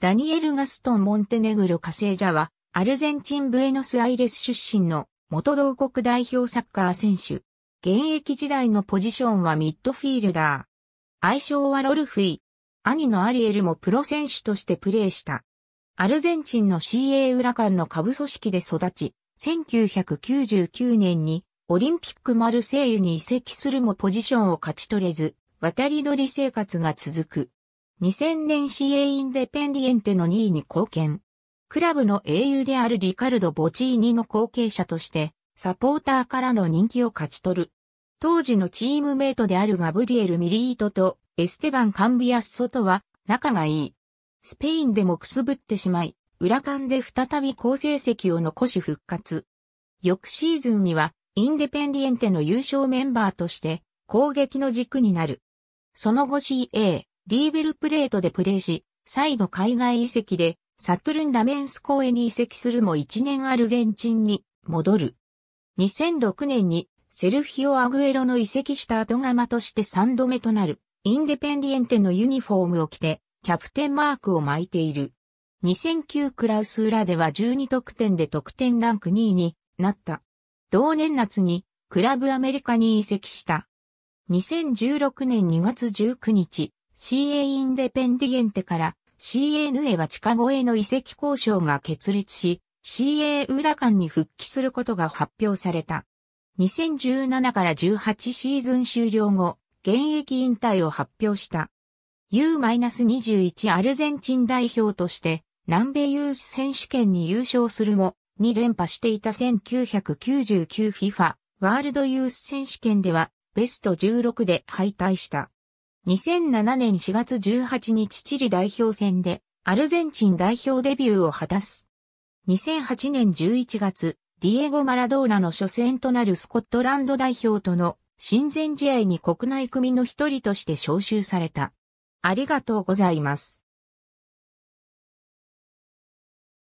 ダニエル・ガストン・モンテネグロ・カセージャは、アルゼンチン・ブエノス・アイレス出身の元同国代表サッカー選手。現役時代のポジションはミッドフィールダー。愛称はロルフィ。兄のアリエルもプロ選手としてプレーした。アルゼンチンの CA 裏間の下部組織で育ち、1999年にオリンピックマルセイユに移籍するもポジションを勝ち取れず、渡り鳥生活が続く。2000年 CA インデペンディエンテの2位に貢献。クラブの英雄であるリカルド・ボチーニの後継者として、サポーターからの人気を勝ち取る。当時のチームメイトであるガブリエル・ミリートとエステバン・カンビアス・ソとは仲がいい。スペインでもくすぶってしまい、裏勘で再び好成績を残し復活。翌シーズンにはインデペンディエンテの優勝メンバーとして攻撃の軸になる。その後 CA、リーベルプレートでプレーし、再度海外移籍で、サトルン・ラメンス公へに移籍するも1年アルゼンチンに戻る。2006年にセルフィオ・アグエロの移籍した後釜として3度目となる、インデペンディエンテのユニフォームを着て、キャプテンマークを巻いている。2009クラウス裏では12得点で得点ランク2位になった。同年夏にクラブアメリカに移籍した。2016年2月19日、CA インデペンディエンテから CA ヌエは地下越えの移籍交渉が決裂し、CA ウラカンに復帰することが発表された。2017から18シーズン終了後、現役引退を発表した。U-21 アルゼンチン代表として南米ユース選手権に優勝するも、2連覇していた 1999FIFA ワールドユース選手権ではベスト16で敗退した。2007年4月18日チリ代表戦でアルゼンチン代表デビューを果たす。2008年11月、ディエゴ・マラドーナの初戦となるスコットランド代表との親善試合に国内組の一人として招集された。ありがとうございます。